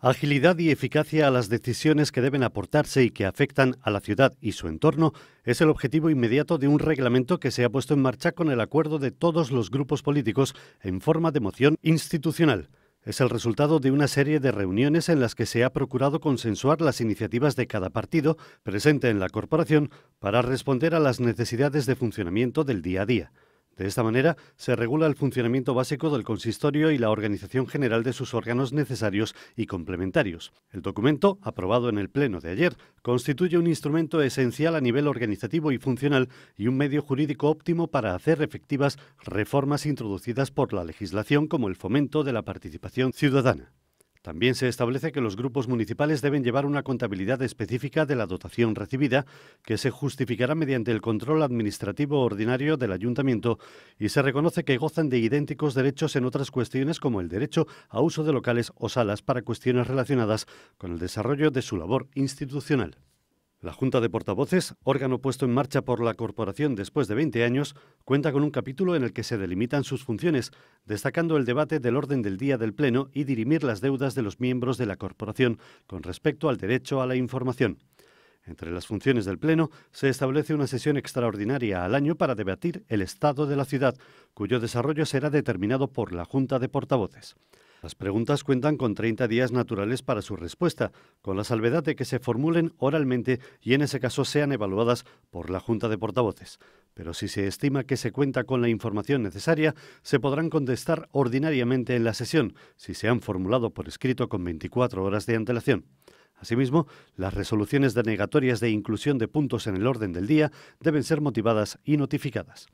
Agilidad y eficacia a las decisiones que deben aportarse y que afectan a la ciudad y su entorno es el objetivo inmediato de un reglamento que se ha puesto en marcha con el acuerdo de todos los grupos políticos en forma de moción institucional. Es el resultado de una serie de reuniones en las que se ha procurado consensuar las iniciativas de cada partido presente en la corporación para responder a las necesidades de funcionamiento del día a día. De esta manera, se regula el funcionamiento básico del consistorio y la organización general de sus órganos necesarios y complementarios. El documento, aprobado en el Pleno de ayer, constituye un instrumento esencial a nivel organizativo y funcional y un medio jurídico óptimo para hacer efectivas reformas introducidas por la legislación como el fomento de la participación ciudadana. También se establece que los grupos municipales deben llevar una contabilidad específica de la dotación recibida, que se justificará mediante el control administrativo ordinario del ayuntamiento, y se reconoce que gozan de idénticos derechos en otras cuestiones como el derecho a uso de locales o salas para cuestiones relacionadas con el desarrollo de su labor institucional. La Junta de Portavoces, órgano puesto en marcha por la Corporación después de 20 años, cuenta con un capítulo en el que se delimitan sus funciones, destacando el debate del orden del día del Pleno y dirimir las deudas de los miembros de la Corporación con respecto al derecho a la información. Entre las funciones del Pleno se establece una sesión extraordinaria al año para debatir el estado de la ciudad, cuyo desarrollo será determinado por la Junta de Portavoces. Las preguntas cuentan con 30 días naturales para su respuesta, con la salvedad de que se formulen oralmente y en ese caso sean evaluadas por la Junta de Portavoces. Pero si se estima que se cuenta con la información necesaria, se podrán contestar ordinariamente en la sesión, si se han formulado por escrito con 24 horas de antelación. Asimismo, las resoluciones denegatorias de inclusión de puntos en el orden del día deben ser motivadas y notificadas.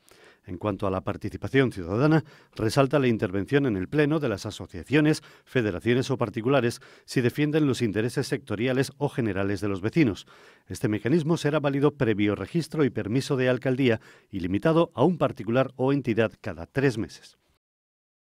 En cuanto a la participación ciudadana, resalta la intervención en el Pleno de las asociaciones, federaciones o particulares si defienden los intereses sectoriales o generales de los vecinos. Este mecanismo será válido previo registro y permiso de alcaldía y limitado a un particular o entidad cada tres meses.